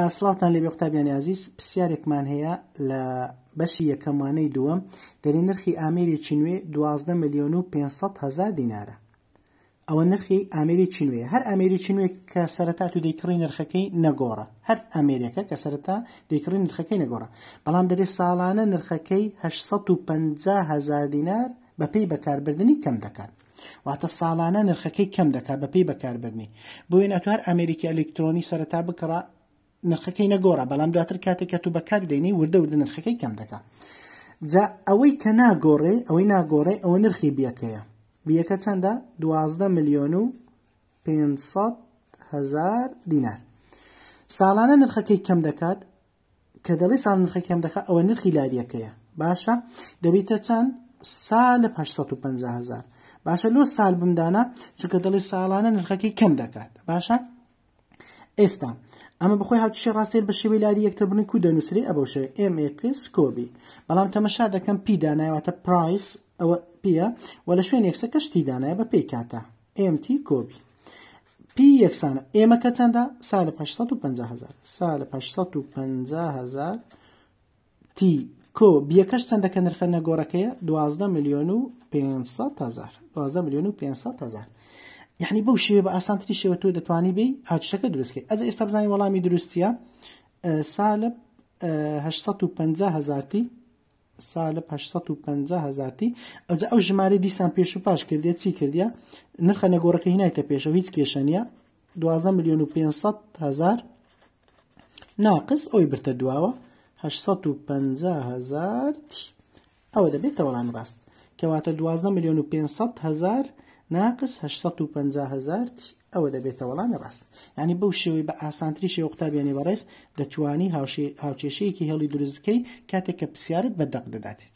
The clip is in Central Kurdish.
ئاسلاوتان لەبێ قوتابیان یازیز پرسیارێکمان هەیە لە بەشی یەکەمانەی دووەم دەری نرخی ئامێرێکی نوێ دوازدە میلیۆن و 500 هزار دینارە ئەوە نرخی ئامێرێکی نوێ هەر ئامێرێکی نوێ کە سەرەتا تو دەیکڕی نرخەکەی نەگۆڕە هەر ئامریکە کە سەرەتا دەیکڕی نرخەکەی نەگۆڕە بەڵام دەری ساڵانە نرخەکەی 650 هزار دینار بە پێی بەکاربردننی کەم دەکات واتە ساڵانە نرخەکەی کەم دەکات بە پێی بەکاربرنی بۆ وێنەتوار ئەمریکی ئەلکترۆنی سەرەتا بکڕە نرخەکەی نەگۆڕە بەڵام دواتر کاتێک کە تو بەکار دێنی وردە وردە نرخەکەی کەم دەکە جا ئەوەی کە ناگۆڕێ ئەوەی ناگۆڕێ ئەوە نرخی بیەکەیە بیەکە چەندە دوازدە میلیۆن و 500 هزار دینار ساڵانە نرخەکەی کەم دەکات کە دەڵی ساڵ نرخەکە کەم دەکات ئەوە نرخی لاریەکەیە باشە دەبیتە چەند سال 550 هزار باشە لۆ سال بمدانە چونکە دەڵی ساڵانە نرخەکەی کەم دەکات باشە؟ ئێستا ئەمە بخۆی هاوچشە ڕاستێن بە شێوەی لاری یەکتەبنی کو دەنووسری ئەبە شێ ئMX کۆبی بەڵام تەمەشا دەکەم پی دانایواتە پرایس ئەوە پێە وە لە شوێن یەکسە کەشتی دانایە بە پێی کاتە MT کۆبی پی یەکسانە ئێمەکە چەندە سال 550هزار سال 550هزار تی کۆ بیەکەش چەندەکە نرخە نەگۆڕەکەیە 12 میلیۆن و 500 هزار 12 میلیۆن و 500 هزار یعنی بەو شێوە بە ئاسانتری شێوە تۆ دەتوانی بی ئاچەکە دروستکەیت ئەز ئێستا بزانانی وەڵامی دروستیە سالە 500 هزارتی سالە 550 هزارتی ئەجا ئەو ژمارە دیسان پێش و پاش کردێت چی کردە نرخە نەگۆڕەکە هینایتە پێشەوە هیچ کێشەنە 12 میلیۆن و 500 هزار ناقص ئەوی برتە دواوە 650 هزار ئەوە دەبێتە وەڵام ڕاست کەواتە 12 میلیۆن و 500 هزار ناقص هزار ئەوە دەبێتە وەڵامی ڕاست ینی بەو شێوەی بە ئاسانتری شێوە قوتابیانی بەڕێز دەتوانی هاوچێشەیەکی هێڵی دروست بکەی کاتێک کە پرسیارت بە دەق دەداتێت